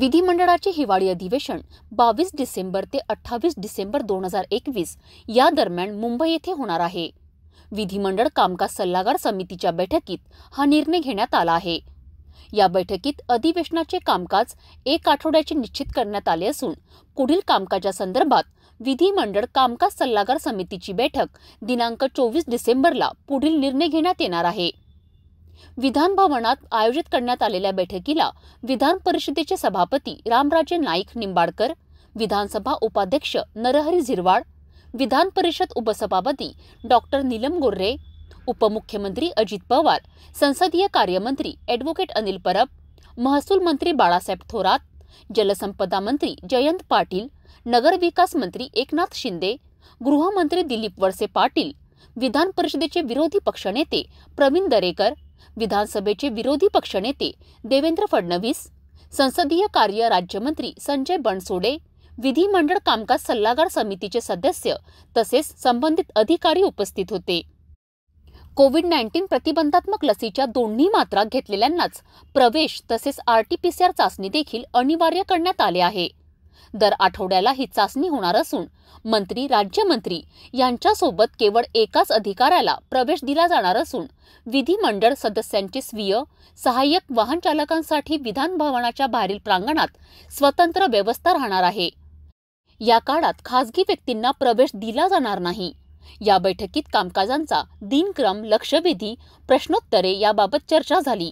विधिमंडळाचे हिवाळी अधिवेशन बावीस डिसेंबर ते अठ्ठावीस डिसेंबर दोन हजार एकवीस या दरम्यान मुंबई येथे होणार आहे विधिमंडळ कामकाज सल्लागार समितीच्या बैठकीत हा निर्णय घेण्यात आला आहे या बैठकीत अधिवेशनाचे कामकाज एक आठवड्याचे निश्चित करण्यात आले असून पुढील कामकाजासंदर्भात विधिमंडळ कामकाज सल्लागार समितीची बैठक दिनांक चोवीस डिसेंबरला पुढील निर्णय घेण्यात येणार आहे विधान भवनात आयोजित करण्यात आलेल्या बैठकीला विधान परिषदेचे सभापती रामराजे नाईक निंबाडकर विधानसभा उपाध्यक्ष नरहरी झिरवाड विधान परिषद उपसभापती डॉक्टर नीलम गोर्रे उपमुख्यमंत्री अजित पवार संसदीय कार्यमंत्री ॲडव्होकेट अनिल परब महसूल मंत्री बाळासाहेब थोरात जलसंपदा मंत्री जयंत पाटील नगरविकास मंत्री एकनाथ शिंदे गृहमंत्री दिलीप वळसे पाटील विधान परिषदेचे विरोधी पक्षनेते प्रवीण दरेकर विधानसभेचे विरोधी पक्षनेते देवेंद्र फडणवीस संसदीय कार्य राज्यमंत्री संजय बनसोडे विधिमंडळ कामकाज सल्लागार समितीचे सदस्य तसेच संबंधित अधिकारी उपस्थित होते कोविड नाईन्टीन प्रतिबंधात्मक लसीच्या दोन्ही मात्रा घेतलेल्यांनाच प्रवेश तसेच आरटीपीसीआर चाचणी देखील अनिवार्य करण्यात आले आहे दर आठवड्याला ही चाचणी होणार असून मंत्री राज्यमंत्री यांच्यासोबत केवळ एकाच अधिकाऱ्याला प्रवेश दिला जाणार असून विधिमंडळ सदस्यांची स्वीय सहाय्यक वाहन चालकांसाठी विधानभवनाच्या बाहेरील प्रांगणात स्वतंत्र व्यवस्था राहणार आहे या काळात खासगी व्यक्तींना प्रवेश दिला जाणार नाही या बैठकीत कामकाजांचा दिनक्रम लक्षवेधी प्रश्नोत्तरे याबाबत चर्चा झाली